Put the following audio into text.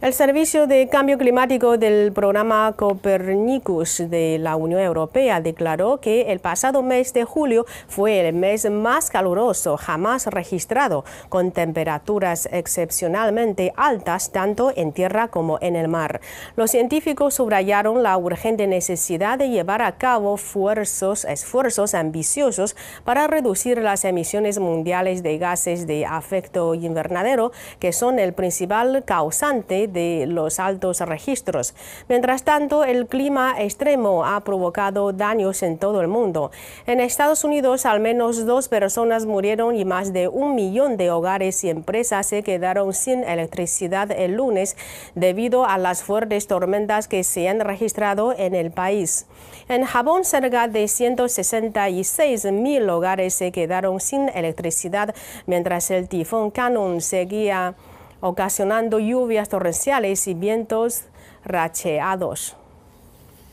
El Servicio de Cambio Climático del programa Copernicus de la Unión Europea declaró que el pasado mes de julio fue el mes más caluroso jamás registrado, con temperaturas excepcionalmente altas tanto en tierra como en el mar. Los científicos subrayaron la urgente necesidad de llevar a cabo esfuerzos, esfuerzos ambiciosos para reducir las emisiones mundiales de gases de efecto invernadero, que son el principal causante de los altos registros. Mientras tanto, el clima extremo ha provocado daños en todo el mundo. En Estados Unidos, al menos dos personas murieron y más de un millón de hogares y empresas se quedaron sin electricidad el lunes debido a las fuertes tormentas que se han registrado en el país. En Japón, cerca de 166 mil hogares se quedaron sin electricidad mientras el tifón Canon seguía ocasionando lluvias torrenciales y vientos racheados.